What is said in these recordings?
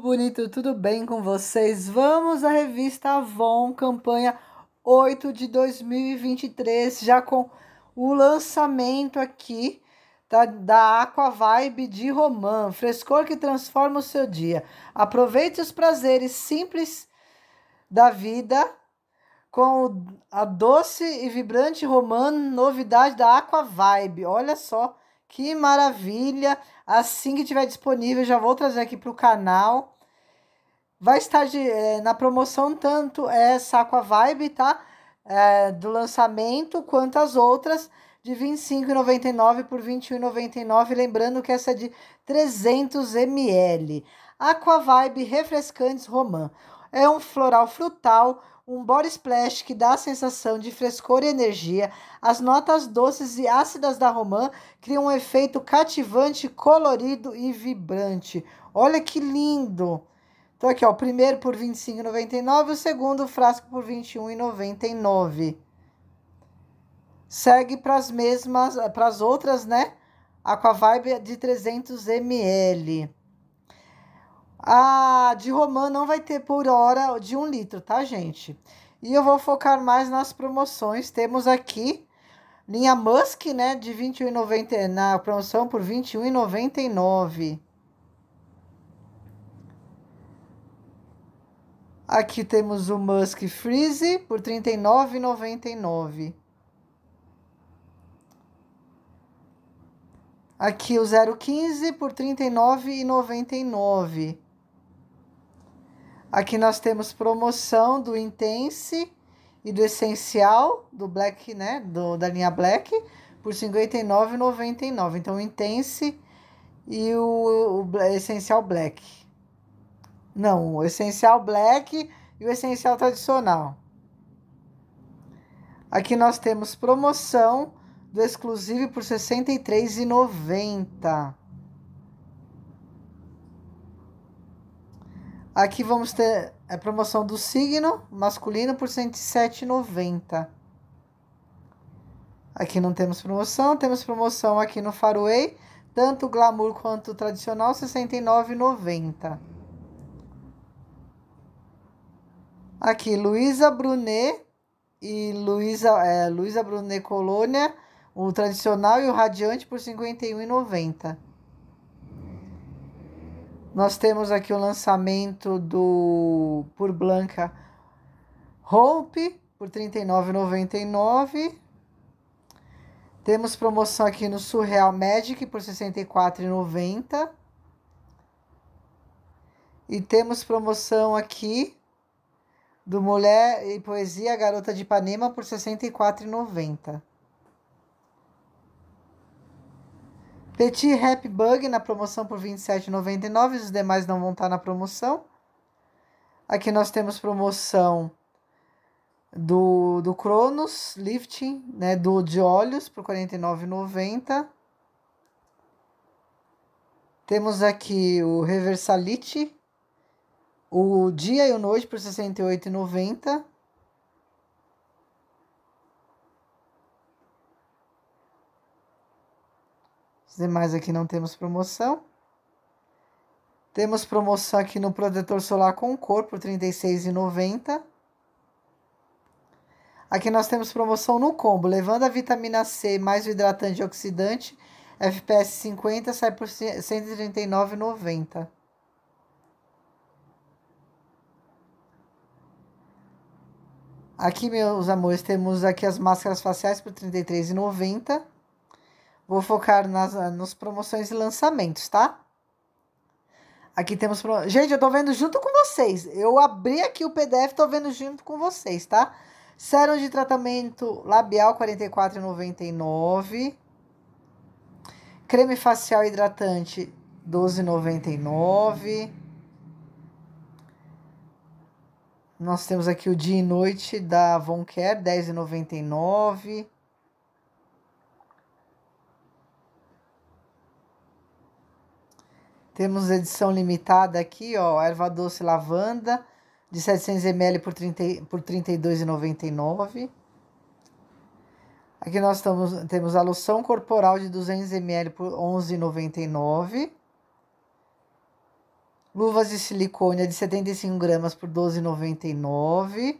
povo bonito, tudo bem com vocês? Vamos à revista Avon, campanha 8 de 2023, já com o lançamento aqui tá, da Aqua Vibe de Roman, frescor que transforma o seu dia. Aproveite os prazeres simples da vida com a doce e vibrante Roman, novidade da Aqua Vibe. Olha só que maravilha! Assim que tiver disponível, já vou trazer aqui para o canal. Vai estar de, é, na promoção tanto essa Aqua Vibe, tá? É, do lançamento, quanto as outras de R$ 25,99 por R$ 21,99. Lembrando que essa é de 300 ml. Aqua Vibe Refrescantes Romã. É um floral frutal, um body splash que dá a sensação de frescor e energia. As notas doces e ácidas da romã criam um efeito cativante, colorido e vibrante. Olha que lindo! Então aqui, ó, o primeiro por R$ 25,99, o segundo o frasco por R$ 21,99. Segue para as mesmas, para as outras, né? Vibe de 300 ml. A de romã não vai ter por hora de um litro, tá, gente? E eu vou focar mais nas promoções. Temos aqui linha Musk, né, de 21,90 na promoção por 21,99. Aqui temos o Musk Freeze por R$ 39,99. Aqui o 015 por R$ 39,99. Aqui nós temos promoção do Intense e do Essencial, do Black, né? Do, da linha Black, por R$ 59,99. Então, o Intense e o, o Essencial Black. Não, o Essencial Black e o Essencial Tradicional. Aqui nós temos promoção do exclusivo por R$ 63,90. Aqui vamos ter a é promoção do signo masculino por 107,90. Aqui não temos promoção, temos promoção aqui no Faraway, tanto glamour quanto tradicional, R$ 69,90. Aqui Luísa Brunet e Luísa é, Luísa Brunet Colônia, o tradicional e o radiante por R$ 51,90. Nós temos aqui o lançamento do por Blanca Hope por R$ 39,99. Temos promoção aqui no Surreal Magic por R$ 64,90. E temos promoção aqui do Mulher e Poesia Garota de Ipanema por R$ 64,90. Petit Rap Bug na promoção por R$ 27,99. Os demais não vão estar tá na promoção. Aqui nós temos promoção do, do Cronos Lifting, né, do de olhos por R$ 49,90. Temos aqui o Reversalite, o dia e o noite por R$ 68,90. Os demais aqui não temos promoção. Temos promoção aqui no protetor solar com cor por R$ 36,90. Aqui nós temos promoção no combo, levando a vitamina C mais o hidratante oxidante, FPS 50 sai por R$ 139,90. Aqui, meus amores, temos aqui as máscaras faciais por R$ 33,90. Vou focar nas, ah, nos promoções e lançamentos, tá? Aqui temos. Pro... Gente, eu tô vendo junto com vocês. Eu abri aqui o PDF, tô vendo junto com vocês, tá? Sérum de tratamento labial R$ 44,99. Creme facial hidratante R$ 12,99. Nós temos aqui o dia e noite da Von Care, R$ 10,99. Temos edição limitada aqui, ó, erva doce lavanda de 700 ml por, 30, por R$ 32,99. Aqui nós estamos, temos a loção corporal de 200 ml por R$ 11,99. Luvas de silicone é de 75 gramas por R$ 12,99.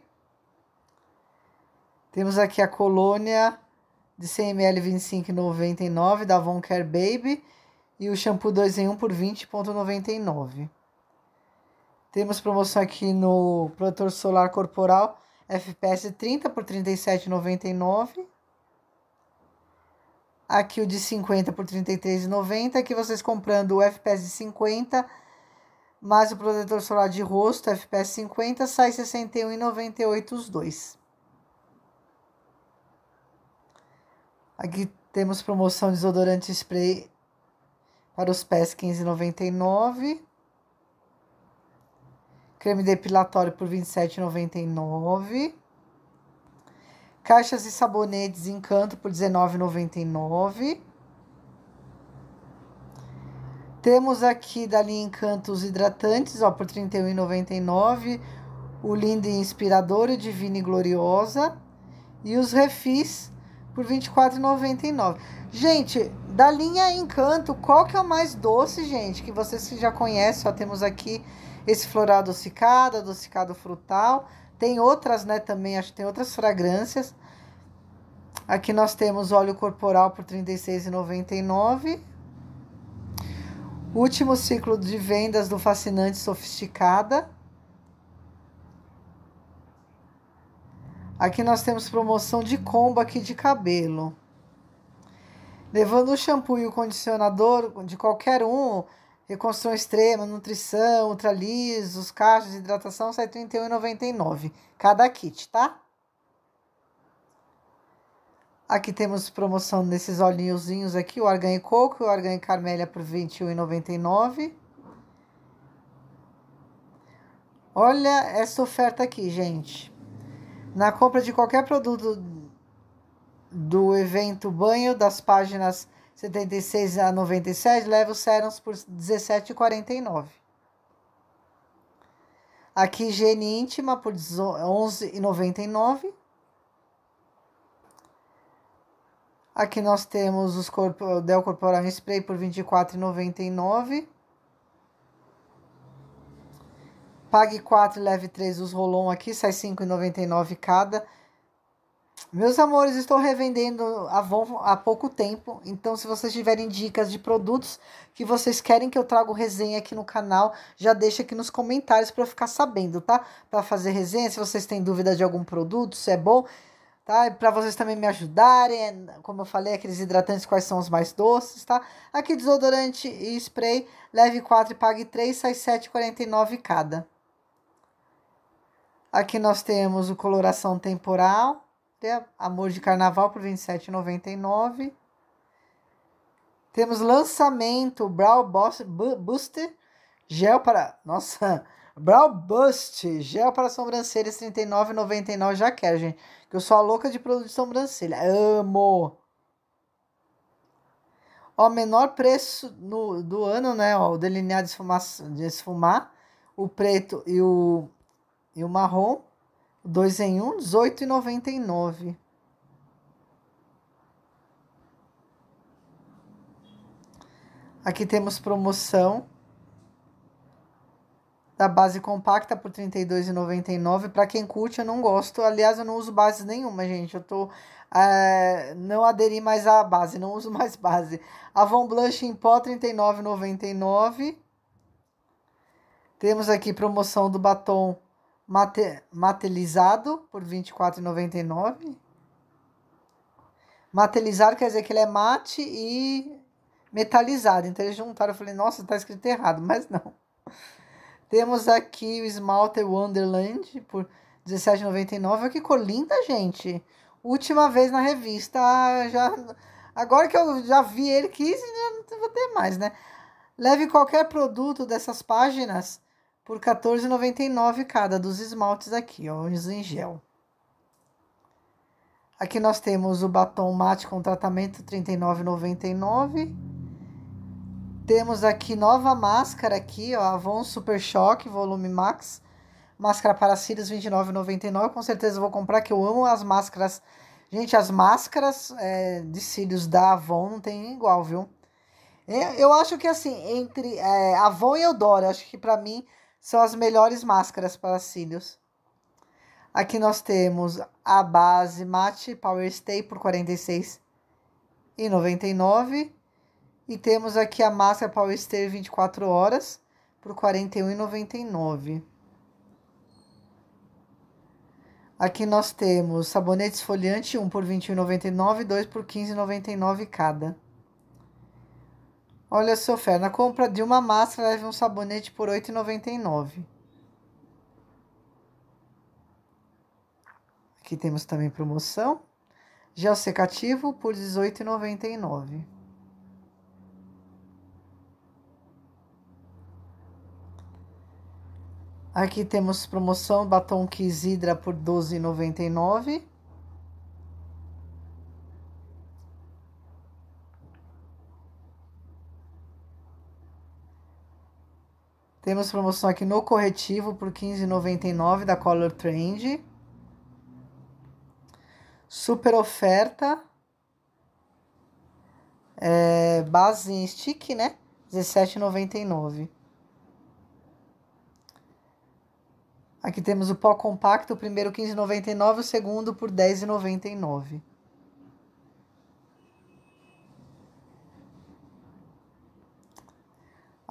Temos aqui a colônia de 100 ml 25,99 da Von Care Baby e o shampoo 2 em 1 por 20,99. Temos promoção aqui no protetor solar corporal FPS 30 por 37,99. Aqui o de 50 por 33,90. Aqui vocês comprando o FPS 50 mais o protetor solar de rosto FPS 50 sai 61,98 os dois. Aqui temos promoção de desodorante spray para os pés, 15,99. Creme depilatório por 27,99. Caixas e sabonetes Encanto por R$19,99. Temos aqui da linha Encanto os hidratantes, ó, por R$ 31,99. O lindo e inspirador, o divino e gloriosa. E os refis por R$ 24,99. Gente, da linha Encanto, qual que é o mais doce, gente? Que vocês que já conhecem, ó, temos aqui esse floral adocicado, adocicado frutal. Tem outras, né, também, acho que tem outras fragrâncias. Aqui nós temos óleo corporal por R$ 36,99. Último ciclo de vendas do Fascinante Sofisticada. Aqui nós temos promoção de combo aqui de cabelo. Levando o shampoo e o condicionador de qualquer um, reconstrução extrema, nutrição, ultralis, caixas cachos, hidratação, sai R$ 31,99 cada kit, tá? Aqui temos promoção nesses olhinhozinhos aqui, o argan e coco e o argan e carmélia por R$ 21,99. Olha essa oferta aqui, gente. Na compra de qualquer produto do evento banho das páginas 76 a 97, leva os serums por R$ 17,49. Aqui higiene íntima por R$ 11,99. Aqui nós temos os corpo, Del Corporal Spray por R$ Pague 4 e leve 3 os rolon aqui, sai R$ 5,99 cada. Meus amores, estou revendendo Avon há pouco tempo, então se vocês tiverem dicas de produtos que vocês querem que eu traga resenha aqui no canal, já deixa aqui nos comentários para eu ficar sabendo, tá? Para fazer resenha, se vocês têm dúvida de algum produto, se é bom, tá? Para vocês também me ajudarem, como eu falei, aqueles hidratantes quais são os mais doces, tá? Aqui desodorante e spray, leve 4 e pague 3, sai 7,49 cada. Aqui nós temos o Coloração Temporal, né? Amor de Carnaval por R$ 27,99. Temos lançamento Brow Buster Gel para. Nossa! Brow Bust Gel para sobrancelhas R$ 39,99. Já quero, gente. Que eu sou a louca de produto de sobrancelha. Amo! Ó, menor preço no, do ano, né? Ó, o delineado de esfumar, de esfumar, o preto e o e o marrom, 2 em 1, um, 18,99. Aqui temos promoção da base compacta por R$ 32,99. Para quem curte, eu não gosto. Aliás, eu não uso base nenhuma, gente. Eu tô é, não aderi mais à base, não uso mais base. Avon Blush em pó R$ 39,99. Temos aqui promoção do batom mate, materializado por R$ 24,99. Materializado quer dizer que ele é mate e metalizado. Então eles juntaram, eu falei, nossa, tá escrito errado, mas não. Temos aqui o esmalte Wonderland por R$ 17,99. Olha que cor linda, gente. Última vez na revista, ah, já agora que eu já vi ele já não vou ter mais, né? Leve qualquer produto dessas páginas por R$14,99 cada dos esmaltes aqui, ó, os em gel. Aqui nós temos o batom mate com tratamento R$39,99. Temos aqui nova máscara aqui, ó, Avon Super Shock Volume Max. Máscara para cílios R$29,99, Com certeza vou comprar, que eu amo as máscaras. Gente, as máscaras é, de cílios da Avon não tem igual, viu? É, eu acho que assim, entre é, Avon e Eudora, acho que para mim são as melhores máscaras para cílios. Aqui nós temos a base Matte Power Stay por R$ 46,99. E temos aqui a máscara Power Stay 24 horas por R$ 41,99. Aqui nós temos sabonete esfoliante 1 por R$ 21,99 e 2 por R$ 15,99 cada. Olha só, Fer, na compra de uma máscara leve um sabonete por R$ 8,99. Aqui temos também promoção. Gel secativo por R$ 18,99. Aqui temos promoção batom Kiss Hydra por R$ 12,99. Temos promoção aqui no corretivo por 15,99 da Color Trend. Super oferta. É, base em stick, né? R$17,99. Aqui temos o pó compacto, o primeiro R$15,99, o segundo por R$10,99.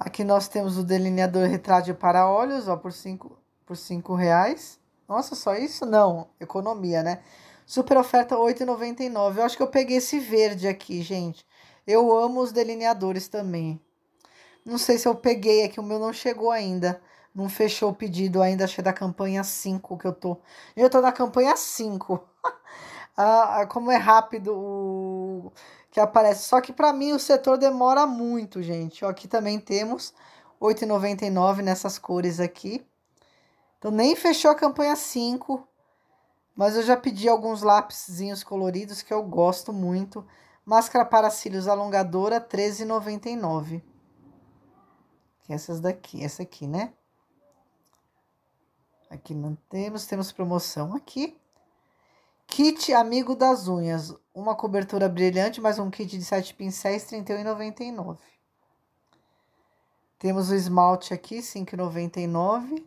Aqui nós temos o delineador retrátil para olhos, ó, por 5 por cinco reais. Nossa, só isso? Não, economia, né? Super oferta R$ 8,99. Eu acho que eu peguei esse verde aqui, gente. Eu amo os delineadores também. Não sei se eu peguei aqui, o meu não chegou ainda. Não fechou o pedido ainda, achei é da campanha 5 que eu tô. Eu tô na campanha 5. Ah, ah, como é rápido o que aparece. Só que para mim o setor demora muito, gente. Aqui também temos 8,99 nessas cores aqui. Então nem fechou a campanha 5, mas eu já pedi alguns lápiszinhos coloridos que eu gosto muito. Máscara para cílios alongadora, R$13,99. É essas daqui, essa aqui, né? Aqui não temos, temos promoção aqui. Kit Amigo das Unhas, uma cobertura brilhante, mais um kit de 7 pincéis, R$ 31,99. Temos o esmalte aqui, R$ 5,99. R$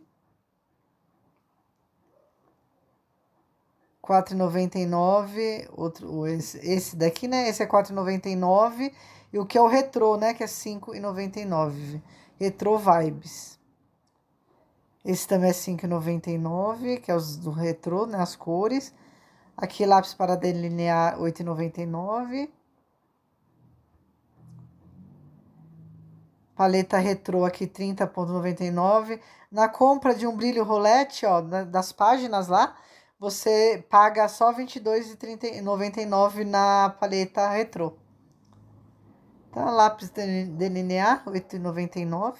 4,99, outro, esse, esse daqui, né? Esse é R$ 4,99 e o que é o retrô, né? Que é R$ 5,99. Retrô Vibes. Esse também é R$ 5,99, que é os do retrô, né? As cores. Aqui, lápis para delinear, 8,99. Paleta retrô aqui, 30,99. Na compra de um brilho rolete, ó, das páginas lá, você paga só R$ 22,99 na paleta retrô. Tá, lápis delinear, 8,99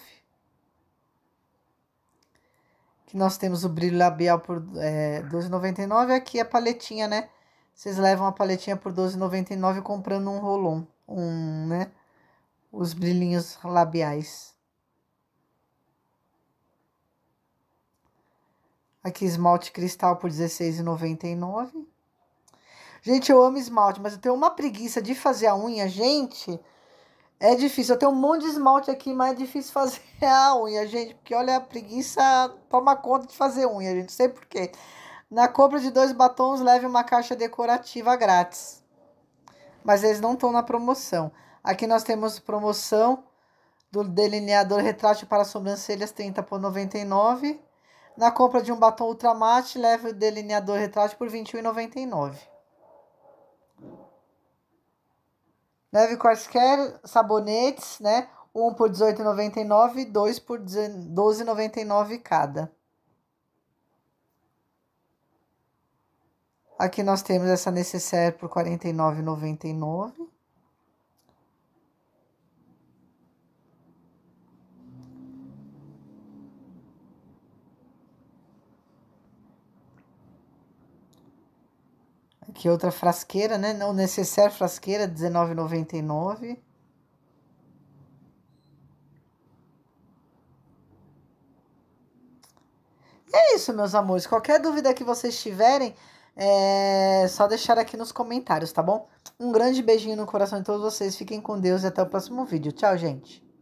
que nós temos o brilho labial por é, 12,99. Aqui é a paletinha, né? Vocês levam a paletinha por 12,99 comprando um rolon, um, né? Os brilhinhos labiais. Aqui esmalte cristal por R$16,99. Gente, eu amo esmalte, mas eu tenho uma preguiça de fazer a unha, gente. É difícil. Eu tenho um monte de esmalte aqui, mas é difícil fazer a unha, gente. Porque olha, a preguiça toma conta de fazer unha, gente. Não sei porquê. Na compra de dois batons, leve uma caixa decorativa grátis. Mas eles não estão na promoção. Aqui nós temos promoção do delineador retrátil para sobrancelhas 30 por 99. Na compra de um batom ultramate, leve o delineador retrátil por R$ 21,99. Leve quaisquer sabonetes, né? Um por R$18,99 e dois por R$12,99 cada. Aqui nós temos essa necessaire por R$49,99. Aqui outra frasqueira, né? Não necessário frasqueira, R$19,99. É isso, meus amores. Qualquer dúvida que vocês tiverem, é só deixar aqui nos comentários, tá bom? Um grande beijinho no coração de todos vocês. Fiquem com Deus e até o próximo vídeo. Tchau, gente.